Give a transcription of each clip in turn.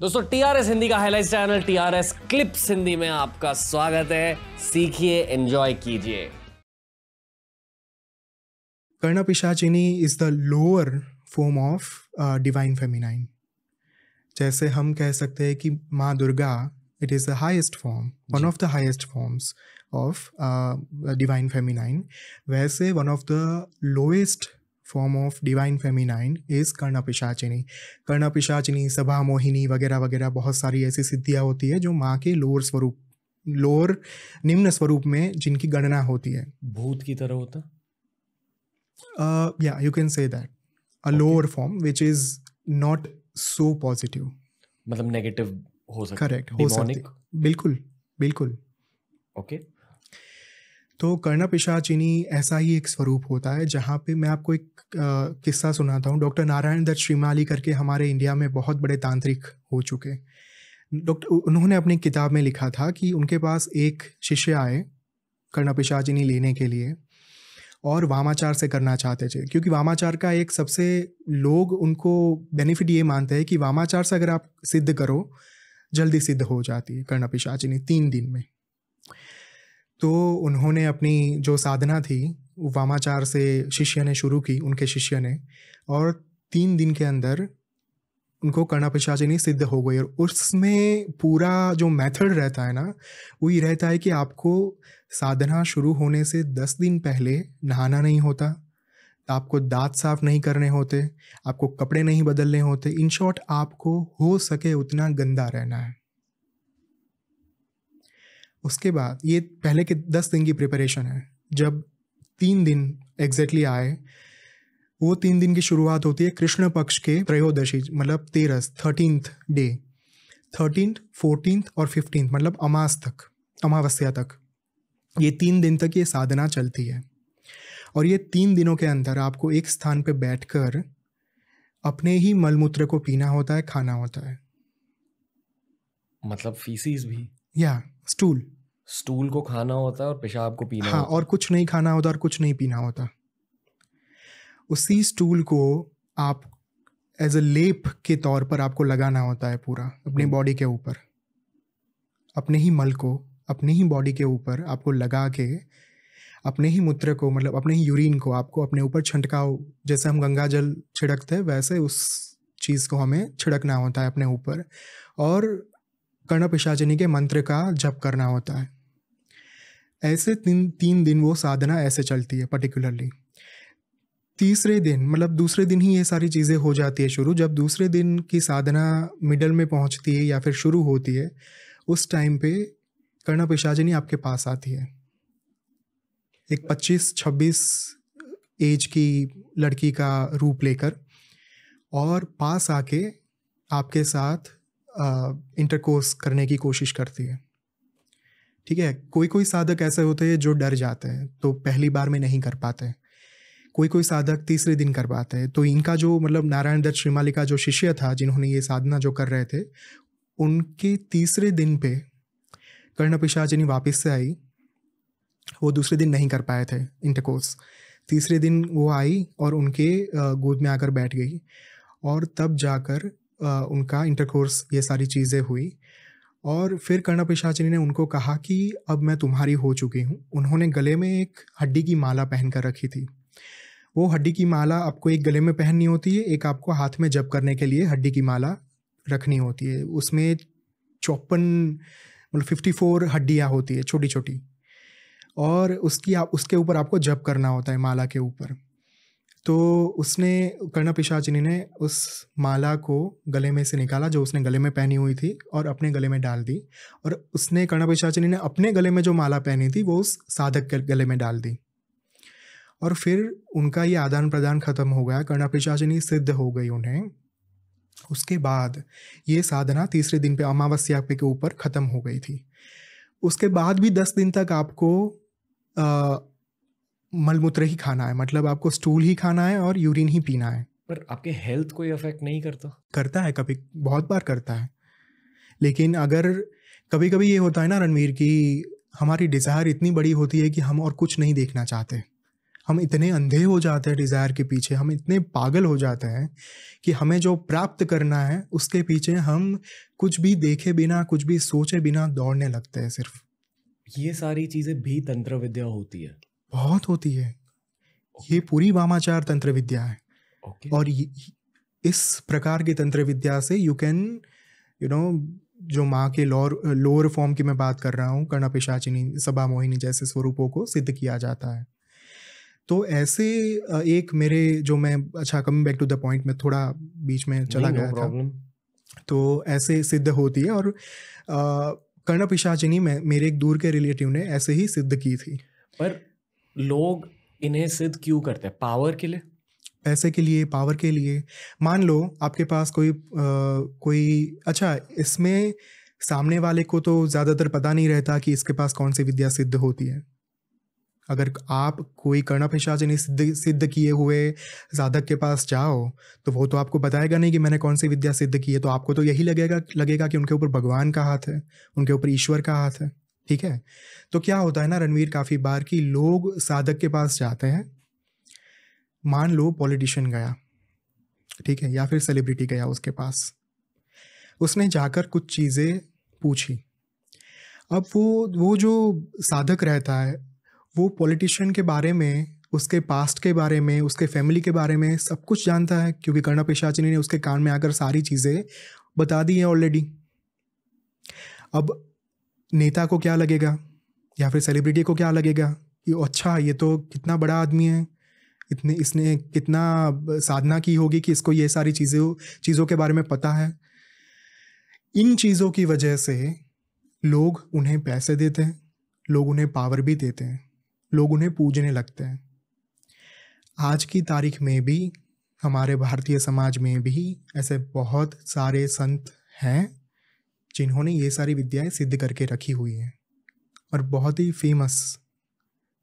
दोस्तों टीआरएस हिंदी का highlight channel TRS clips Hindi में आपका स्वागत है सीखिए एंजॉय कीजिए Karna Pishachini is the lower form of divine feminine जैसे हम कह सकते हैं कि माँ Durga it is the highest form one of the highest forms of divine feminine वैसे one of the lowest form of divine feminine is Karna Pishachini Karna पिशाचिनी सभा मोहिनी वगैरह वगैरह बहुत सारी ऐसी सिद्धियाँ होती है जो माँ के लोअर स्वरूप लोअर निम्न स्वरूप में जिनकी गणना होती है भूत की तरह होता या you can say that a lower form which is not so positive मतलब नेगेटिव हो सकता करेक्ट हो सकती बिल्कुल बिल्कुल ओके okay. तो कर्ण पिशाचिनी ऐसा ही एक स्वरूप होता है जहाँ पे मैं आपको एक किस्सा सुनाता हूँ डॉक्टर नारायण दत्त श्रीमाली करके हमारे इंडिया में बहुत बड़े तांत्रिक हो चुके डॉक्टर उन्होंने अपनी किताब में लिखा था कि उनके पास एक शिष्य आए कर्ण पिशाचिनी लेने के लिए और वामाचार से करना चाहते थे क्योंकि वामाचार का एक सबसे लोग उनको बेनिफिट ये मानते हैं कि वामाचार से अगर आप सिद्ध करो जल्दी सिद्ध हो जाती है कर्ण पिशाचिनी तीन दिन में तो उन्होंने अपनी जो साधना थी वामाचार से शिष्य ने शुरू की उनके शिष्य ने और तीन दिन के अंदर उनको कर्णा पिशाचिनी सिद्ध हो गई और उसमें पूरा जो मेथड रहता है ना वो ये रहता है कि आपको साधना शुरू होने से दस दिन पहले नहाना नहीं होता आपको दांत साफ नहीं करने होते आपको कपड़े नहीं बदलने होते इन शॉर्ट आपको हो सके उतना गंदा रहना है उसके बाद ये पहले के दस दिन की प्रिपरेशन है जब तीन दिन एग्जैक्टली आए वो तीन दिन की शुरुआत होती है कृष्ण पक्ष के त्रयोदशी मतलब तेरस थर्टींथ डे थर्टीन फोर्टीनथ और फिफ्टींथ मतलब अमास तक अमावस्या तक ये तीन दिन तक ये साधना चलती है और ये तीन दिनों के अंदर आपको एक स्थान पे बैठकर अपने ही मलमूत्र को पीना होता है खाना होता है मतलब फीसिस भी या yeah. स्टूल स्टूल को खाना होता है और पेशाब को पीना हाँ होता। और कुछ नहीं खाना होता और कुछ नहीं पीना होता उसी स्टूल को आप एज अ लेप के तौर पर आपको लगाना होता है पूरा अपने बॉडी हम्म। के ऊपर अपने ही मल को अपने ही बॉडी के ऊपर आपको लगा के अपने ही मूत्र को मतलब अपने ही यूरिन को आपको अपने ऊपर छंटकाओ जैसे हम गंगा जल छिड़कते हैं वैसे उस चीज़ को हमें छिड़कना होता है अपने ऊपर और कर्णपिशाचिनी के मंत्र का जप करना होता है ऐसे तीन तीन दिन वो साधना ऐसे चलती है पर्टिकुलरली तीसरे दिन मतलब दूसरे दिन ही ये सारी चीज़ें हो जाती है शुरू जब दूसरे दिन की साधना मिडल में पहुंचती है या फिर शुरू होती है उस टाइम पे कर्ण पिशाचिनी आपके पास आती है एक 25-26 एज की लड़की का रूप लेकर और पास आके आपके साथ इंटरकोर्स करने की कोशिश करती है ठीक है कोई कोई साधक ऐसे होते हैं जो डर जाते हैं तो पहली बार में नहीं कर पाते कोई कोई साधक तीसरे दिन कर पाते हैं तो इनका जो मतलब नारायण दत्त श्रीमाली का जो शिष्य था जिन्होंने ये साधना जो कर रहे थे उनके तीसरे दिन पे कर्ण पिशाचिनी वापस से आई वो दूसरे दिन नहीं कर पाए थे इंटरकोर्स तीसरे दिन वो आई और उनके गोद में आकर बैठ गई और तब जाकर उनका इंटरकोर्स ये सारी चीज़ें हुई और फिर कर्ण पिशाचिनी ने उनको कहा कि अब मैं तुम्हारी हो चुकी हूँ उन्होंने गले में एक हड्डी की माला पहन कर रखी थी वो हड्डी की माला आपको एक गले में पहननी होती है एक आपको हाथ में जप करने के लिए हड्डी की माला रखनी होती है उसमें चौपन मतलब फिफ्टी फोर हड्डियाँ होती है छोटी छोटी और उसकी आप उसके ऊपर आपको जप करना होता है माला के ऊपर तो उसने कर्ण पिशाचिनी ने उस माला को गले में से निकाला जो उसने गले में पहनी हुई थी और अपने गले में डाल दी और उसने कर्ण पिशाचिनी ने अपने गले में जो माला पहनी थी वो उस साधक के गले में डाल दी और फिर उनका ये आदान प्रदान खत्म हो गया कर्ण पिशाचिनी सिद्ध हो गई उन्हें उसके बाद ये साधना तीसरे दिन पे अमावस्या पे के ऊपर ख़त्म हो गई थी उसके बाद भी दस दिन तक आपको मलमूत्र ही खाना है मतलब आपको स्टूल ही खाना है और यूरिन ही पीना है पर आपके हेल्थ कोई अफेक्ट नहीं करता करता है कभी बहुत बार करता है लेकिन अगर कभी कभी ये होता है ना रणवीर की हमारी डिज़ायर इतनी बड़ी होती है कि हम और कुछ नहीं देखना चाहते हम इतने अंधे हो जाते हैं डिज़ायर के पीछे हम इतने पागल हो जाते हैं कि हमें जो प्राप्त करना है उसके पीछे हम कुछ भी देखे बिना कुछ भी सोचे बिना दौड़ने लगते हैं सिर्फ ये सारी चीज़ें भी तंत्र विद्या होती है बहुत होती है ये पूरी वामाचार तंत्र विद्या है okay. और ये, इस प्रकार की तंत्र विद्या से यू कैन यू नो जो माँ के लोअर लोअर फॉर्म की मैं बात कर रहा हूँ कर्ण पिशाचिनी सभा मोहिनी जैसे स्वरूपों को सिद्ध किया जाता है तो ऐसे एक मेरे जो मैं अच्छा coming back to the point में थोड़ा बीच में चला गया no था तो ऐसे सिद्ध होती है और कर्ण पिशाचिनी में मेरे एक दूर के रिलेटिव ने ऐसे ही सिद्ध की थी पर लोग इन्हें सिद्ध क्यों करते हैं पावर के लिए पैसे के लिए पावर के लिए मान लो आपके पास कोई आ, कोई अच्छा इसमें सामने वाले को तो ज़्यादातर पता नहीं रहता कि इसके पास कौन सी विद्या सिद्ध होती है अगर आप कोई कर्ण इन्हें सिद्ध सिद्ध किए हुए साधक के पास जाओ तो वो तो आपको बताएगा नहीं कि मैंने कौन सी विद्या सिद्ध की है तो आपको तो यही लगेगा लगेगा कि उनके ऊपर भगवान का हाथ है उनके ऊपर ईश्वर का हाथ है ठीक है तो क्या होता है ना रणवीर काफ़ी बार कि लोग साधक के पास जाते हैं मान लो पॉलिटिशियन गया ठीक है या फिर सेलिब्रिटी गया उसके पास उसने जाकर कुछ चीज़ें पूछी अब वो वो जो साधक रहता है वो पॉलिटिशियन के बारे में उसके पास्ट के बारे में उसके फैमिली के बारे में सब कुछ जानता है क्योंकि कर्ण पेशाचिनी ने उसके कान में आकर सारी चीज़ें बता दी है ऑलरेडी अब नेता को क्या लगेगा या फिर सेलिब्रिटी को क्या लगेगा कि अच्छा ये तो कितना बड़ा आदमी है इतने इसने कितना साधना की होगी कि इसको ये सारी चीज़ों चीज़ों के बारे में पता है इन चीज़ों की वजह से लोग उन्हें पैसे देते हैं लोग उन्हें पावर भी देते हैं लोग उन्हें पूजने लगते हैं आज की तारीख में भी हमारे भारतीय समाज में भी ऐसे बहुत सारे संत हैं जिन्होंने ये सारी विद्याएं सिद्ध करके रखी हुई हैं और बहुत ही फेमस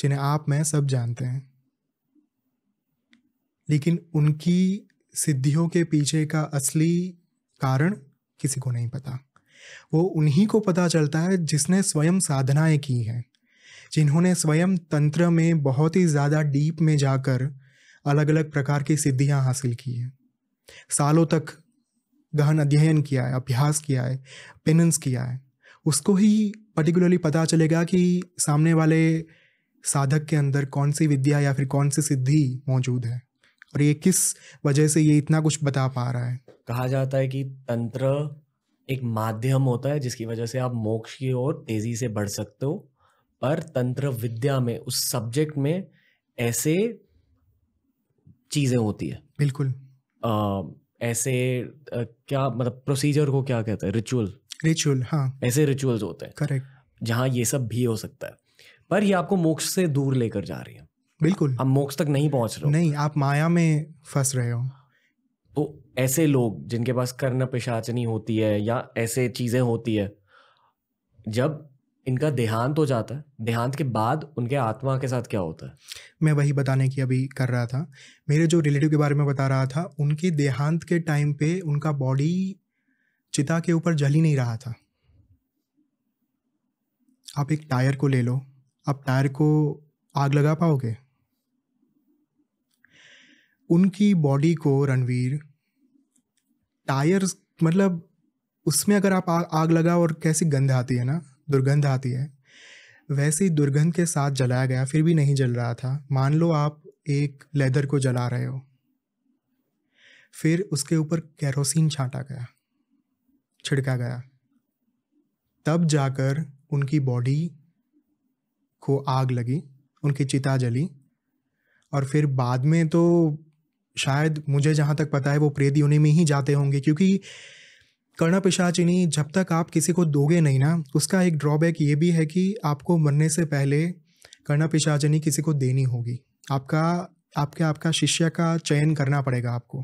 जिन्हें आप मैं सब जानते हैं लेकिन उनकी सिद्धियों के पीछे का असली कारण किसी को नहीं पता वो उन्हीं को पता चलता है जिसने स्वयं साधनाएं की हैं जिन्होंने स्वयं तंत्र में बहुत ही ज़्यादा डीप में जाकर अलग अलग प्रकार की सिद्धियां हासिल की हैं सालों तक गहन अध्ययन किया है अभ्यास किया है पेनेंस किया है उसको ही पर्टिकुलरली पता चलेगा कि सामने वाले साधक के अंदर कौन सी विद्या या फिर कौन सी सिद्धि मौजूद है और ये किस वजह से ये इतना कुछ बता पा रहा है कहा जाता है कि तंत्र एक माध्यम होता है जिसकी वजह से आप मोक्ष की ओर तेजी से बढ़ सकते हो पर तंत्र विद्या में उस सब्जेक्ट में ऐसे चीजें होती है बिल्कुल आ, ऐसे uh, क्या मतलब प्रोसीजर को क्या कहते हैं रिचुअल रिचुअल हाँ ऐसे रिचुअल्स होते हैं करेक्ट जहाँ ये सब भी हो सकता है पर ये आपको मोक्ष से दूर लेकर जा रही है बिल्कुल हम मोक्ष तक नहीं पहुंच रहे नहीं आप माया में फंस रहे हो तो ऐसे लोग जिनके पास कर्ण पिशाचनी होती है या ऐसे चीजें होती है जब इनका देहांत हो जाता है देहांत के बाद उनके आत्मा के साथ क्या होता है मैं वही बताने की अभी कर रहा था मेरे जो रिलेटिव के बारे में बता रहा था उनके देहांत के टाइम पे उनका बॉडी चिता के ऊपर जल ही नहीं रहा था आप एक टायर को ले लो आप टायर को आग लगा पाओगे उनकी बॉडी को रणवीर टायर मतलब उसमें अगर आप आग लगाओ और कैसी गंध आती है ना दुर्गंध आती है वैसे ही दुर्गंध के साथ जलाया गया फिर भी नहीं जल रहा था मान लो आप एक लेदर को जला रहे हो फिर उसके ऊपर कैरोसिन छाटा गया छिड़का गया तब जाकर उनकी बॉडी को आग लगी उनकी चिता जली और फिर बाद में तो शायद मुझे जहाँ तक पता है वो प्रेत योनि में ही जाते होंगे क्योंकि करना पिशाचिनी जब तक आप किसी को दोगे नहीं ना उसका एक ड्रॉबैक ये भी है कि आपको मरने से पहले करना पिशाचिनी किसी को देनी होगी आपका आपके आपका शिष्य का चयन करना पड़ेगा आपको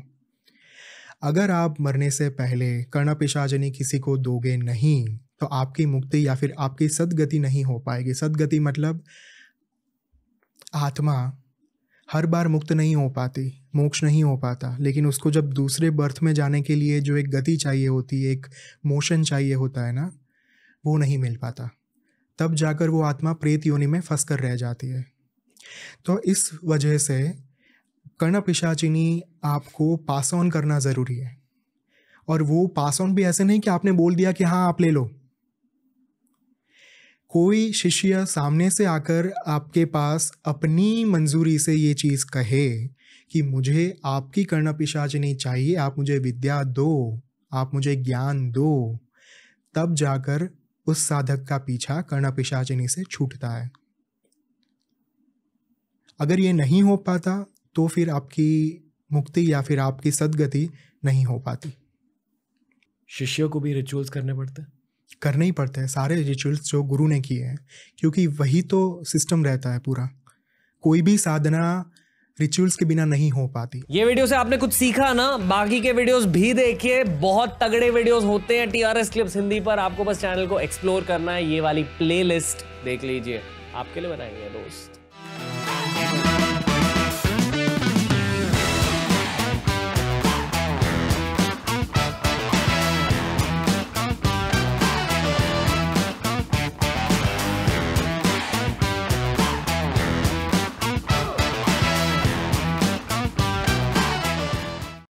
अगर आप मरने से पहले कर्ण पिशाचिनी किसी को दोगे नहीं तो आपकी मुक्ति या फिर आपकी सदगति नहीं हो पाएगी सदगति मतलब आत्मा हर बार मुक्त नहीं हो पाती मोक्ष नहीं हो पाता लेकिन उसको जब दूसरे बर्थ में जाने के लिए जो एक गति चाहिए होती है एक मोशन चाहिए होता है ना वो नहीं मिल पाता तब जाकर वो आत्मा प्रेत योनि में फंस कर रह जाती है तो इस वजह से कर्ण पिशाचिनी आपको पास ऑन करना ज़रूरी है और वो पास ऑन भी ऐसे नहीं कि आपने बोल दिया कि हाँ आप ले लो कोई शिष्य सामने से आकर आपके पास अपनी मंजूरी से ये चीज़ कहे कि मुझे आपकी कर्ण पिशाचनी चाहिए आप मुझे विद्या दो आप मुझे ज्ञान दो तब जाकर उस साधक का पीछा कर्ण पिशाचनी से छूटता है अगर ये नहीं हो पाता तो फिर आपकी मुक्ति या फिर आपकी सदगति नहीं हो पाती शिष्यों को भी रिचुअल्स करने पड़ते हैं करने ही पड़ते हैं सारे रिचुअल्स जो गुरु ने किए हैं क्योंकि वही तो सिस्टम रहता है पूरा कोई भी साधना रिचुअल्स के बिना नहीं हो पाती ये वीडियो से आपने कुछ सीखा ना बाकी के वीडियोस भी देखिए बहुत तगड़े वीडियोस होते हैं टीआरएस क्लिप्स हिंदी पर आपको बस चैनल को एक्सप्लोर करना है ये वाली प्लेलिस्ट देख लीजिए आपके लिए बनाएंगे दोस्त